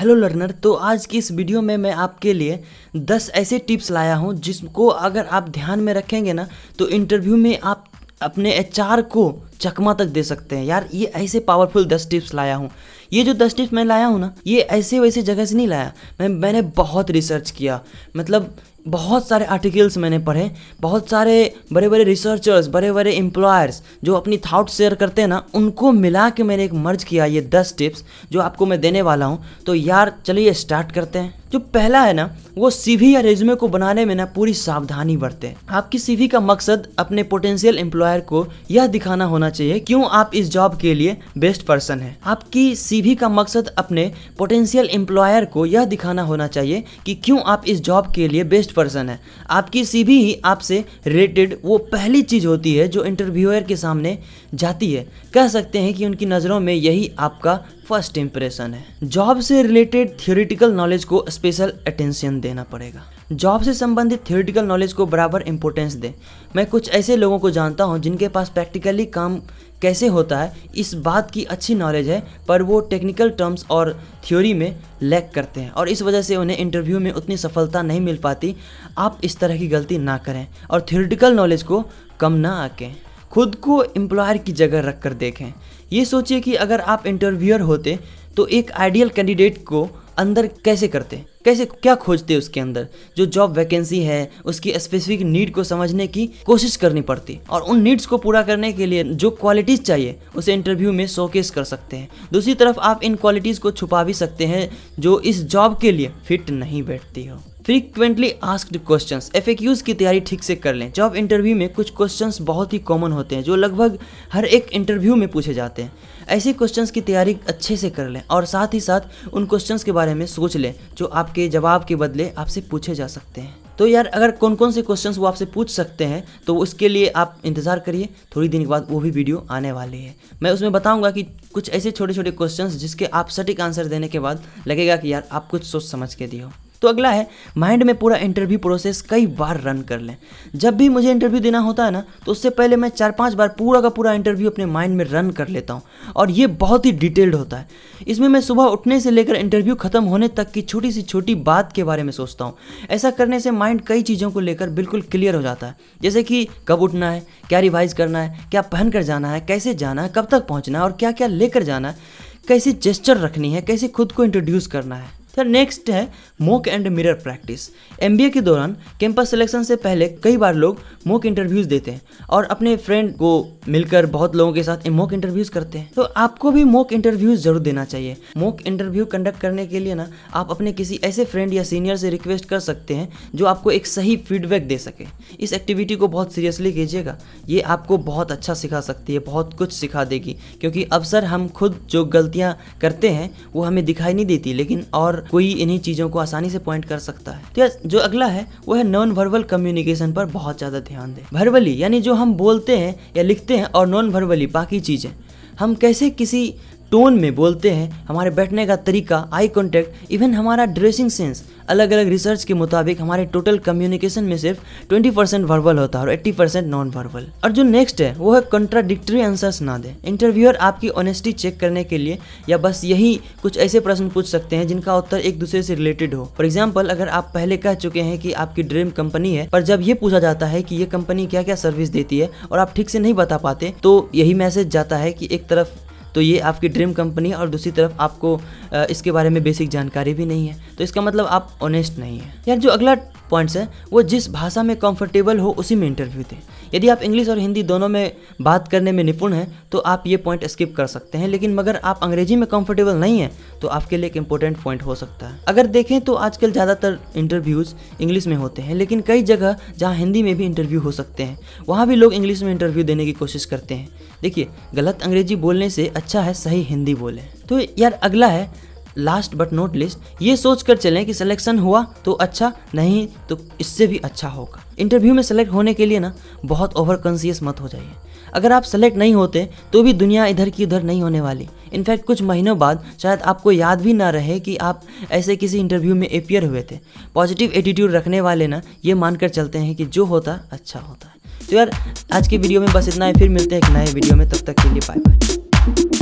hello learner तो आज की इस वीडियो में मैं आपके लिए 10 ऐसे टिप्स लाया हूँ जिसको अगर आप ध्यान में रखेंगे ना तो इंटरव्यू में आप अपने एचआर को चकमा तक दे सकते हैं यार ये ऐसे पावरफुल 10 टिप्स लाया हूँ ये जो दस टिप्स मैं लाया हूँ ना ये ऐसे वैसे जगह से नहीं लाया मैं मैंने बहुत रिसर्च किया मतलब बहुत सारे आर्टिकल्स मैंने पढ़े बहुत सारे बड़े बड़े रिसर्चर्स बड़े बड़े एम्प्लॉयर्स जो अपनी थाउट शेयर करते हैं ना उनको मिला के मैंने एक मर्ज किया ये दस टिप्स जो आपको मैं देने वाला हूँ तो यार चलिए स्टार्ट करते हैं जो पहला है ना वो सीवी या रेज्यूमे को बनाने में ना पूरी सावधानी बरतें आपकी सीवी का मकसद अपने पोटेंशियल एम्प्लॉयर को यह दिखाना होना चाहिए क्यों आप इस जॉब के लिए बेस्ट पर्सन है आपकी सी सीवी का मकसद अपने पोटेंशियल एम्प्लॉयर को यह दिखाना होना चाहिए कि क्यों आप इस जॉब के लिए बेस्ट पर्सन है आपकी सीवी ही आपसे रिलेटेड वो पहली चीज़ होती है जो इंटरव्यूअर के सामने जाती है कह सकते हैं कि उनकी नज़रों में यही आपका फर्स्ट इंप्रेशन है जॉब से रिलेटेड थियोरिटिकल नॉलेज को स्पेशल अटेंशन देना पड़ेगा जॉब से संबंधित थियोरिटिकल नॉलेज को बराबर इम्पोर्टेंस दें मैं कुछ ऐसे लोगों को जानता हूँ जिनके पास प्रैक्टिकली काम कैसे होता है इस बात की अच्छी नॉलेज है पर वो टेक्निकल टर्म्स और थ्योरी में लैक करते हैं और इस वजह से उन्हें इंटरव्यू में उतनी सफलता नहीं मिल पाती आप इस तरह की गलती ना करें और थ्योरिटिकल नॉलेज को कम ना आकें खुद को एम्प्लॉयर की जगह रख कर देखें ये सोचिए कि अगर आप इंटरव्यूअर होते तो एक आइडियल कैंडिडेट को अंदर कैसे करते कैसे क्या खोजते हैं उसके अंदर जो जॉब वैकेंसी है उसकी स्पेसिफिक नीड को समझने की कोशिश करनी पड़ती और उन नीड्स को पूरा करने के लिए जो क्वालिटीज़ चाहिए उसे इंटरव्यू में शोकेस कर सकते हैं दूसरी तरफ आप इन क्वालिटीज़ को छुपा भी सकते हैं जो इस जॉब के लिए फिट नहीं बैठती हो फ्रीक्वेंटली आस्क्ड क्वेश्चंस एफएक्यूज की तैयारी ठीक से कर लें जॉब इंटरव्यू में कुछ क्वेश्चंस बहुत ही कॉमन होते हैं जो लगभग हर एक इंटरव्यू में पूछे जाते हैं ऐसे क्वेश्चंस की तैयारी अच्छे से कर लें और साथ ही साथ उन क्वेश्चंस के बारे में सोच लें जो आपके जवाब के बदले आपसे पूछे जा सकते हैं तो यार अगर कौन कौन से क्वेश्चन वो आपसे पूछ सकते हैं तो उसके लिए आप इंतज़ार करिए थोड़ी दिन के बाद वो भी वीडियो आने वाली है मैं उसमें बताऊंगा कि कुछ ऐसे छोटे छोटे क्वेश्चंस जिसके आप सटीक आंसर देने के बाद लगेगा कि यार आप कुछ सोच समझ के दिए हो तो अगला है माइंड में पूरा इंटरव्यू प्रोसेस कई बार रन कर लें जब भी मुझे इंटरव्यू देना होता है ना तो उससे पहले मैं चार पांच बार पूरा का पूरा इंटरव्यू अपने माइंड में रन कर लेता हूँ और ये बहुत ही डिटेल्ड होता है इसमें मैं सुबह उठने से लेकर इंटरव्यू खत्म होने तक की छोटी सी छोटी बात के बारे में सोचता हूँ ऐसा करने से माइंड कई चीज़ों को लेकर बिल्कुल क्लियर हो जाता है जैसे कि कब उठना है क्या रिवाइज करना है क्या पहन कर जाना है कैसे जाना है कब तक पहुँचना है और क्या क्या लेकर जाना है कैसी जेस्चर रखनी है कैसे खुद को इंट्रोड्यूस करना है सर नेक्स्ट है मॉक एंड मिरर प्रैक्टिस एम के दौरान कैंपस सिलेक्शन से पहले कई बार लोग मॉक इंटरव्यूज़ देते हैं और अपने फ्रेंड को मिलकर बहुत लोगों के साथ मॉक इंटरव्यूज़ करते हैं तो आपको भी मॉक इंटरव्यूज़ जरूर देना चाहिए मॉक इंटरव्यू कंडक्ट करने के लिए ना आप अपने किसी ऐसे फ्रेंड या सीनियर से रिक्वेस्ट कर सकते हैं जो आपको एक सही फीडबैक दे सके इस एक्टिविटी को बहुत सीरियसली कीजिएगा ये आपको बहुत अच्छा सिखा सकती है बहुत कुछ सिखा देगी क्योंकि अक्सर हम खुद जो गलतियाँ करते हैं वो हमें दिखाई नहीं देती लेकिन और कोई इन्हीं चीज़ों को आसानी से पॉइंट कर सकता है तो जो अगला है वो है नॉन वर्बल कम्युनिकेशन पर बहुत ज़्यादा ध्यान दें वर्बली यानी जो हम बोलते हैं या लिखते हैं और नॉन वर्बली बाकी चीज़ें हम कैसे किसी टोन में बोलते हैं हमारे बैठने का तरीका आई कॉन्टैक्ट इवन हमारा ड्रेसिंग सेंस अलग अलग रिसर्च के मुताबिक हमारे टोटल कम्युनिकेशन में सिर्फ 20 परसेंट वर्बल होता है और 80 परसेंट नॉन वर्बल और जो नेक्स्ट है वो है कंट्राडिक्टरी आंसर्स ना दें इंटरव्यूअर आपकी ऑनेस्टी चेक करने के लिए या बस यही कुछ ऐसे प्रश्न पूछ सकते हैं जिनका उत्तर एक दूसरे से रिलेटेड हो फॉर एग्जाम्पल अगर आप पहले कह चुके हैं कि आपकी ड्रीम कंपनी है पर जब ये पूछा जाता है कि ये कंपनी क्या क्या सर्विस देती है और आप ठीक से नहीं बता पाते तो यही मैसेज जाता है कि एक तरफ तो ये आपकी ड्रीम कंपनी है और दूसरी तरफ आपको इसके बारे में बेसिक जानकारी भी नहीं है तो इसका मतलब आप ऑनेस्ट नहीं है यार जो अगला पॉइंट्स है वो जिस भाषा में कंफर्टेबल हो उसी में इंटरव्यू दें यदि आप इंग्लिश और हिंदी दोनों में बात करने में निपुण हैं तो आप ये पॉइंट स्किप कर सकते हैं लेकिन मगर आप अंग्रेजी में कंफर्टेबल नहीं हैं तो आपके लिए एक इंपॉर्टेंट पॉइंट हो सकता है अगर देखें तो आजकल ज़्यादातर इंटरव्यूज़ इंग्लिश में होते हैं लेकिन कई जगह जहाँ हिंदी में भी इंटरव्यू हो सकते हैं वहाँ भी लोग इंग्लिश में इंटरव्यू देने की कोशिश करते हैं देखिए गलत अंग्रेजी बोलने से अच्छा है सही हिंदी बोलें तो यार अगला है लास्ट बट नोट लिस्ट ये सोच कर चलें कि सिलेक्शन हुआ तो अच्छा नहीं तो इससे भी अच्छा होगा इंटरव्यू में सेलेक्ट होने के लिए ना बहुत ओवर कॉन्सियस मत हो जाइए अगर आप सेलेक्ट नहीं होते तो भी दुनिया इधर की उधर नहीं होने वाली इनफैक्ट कुछ महीनों बाद शायद आपको याद भी ना रहे कि आप ऐसे किसी इंटरव्यू में अपियर हुए थे पॉजिटिव एटीट्यूड रखने वाले ना ये मानकर चलते हैं कि जो होता अच्छा होता है तो यार आज की वीडियो में बस इतना ही फिर मिलते हैं एक नए वीडियो में तब तक के लिए बाय बाय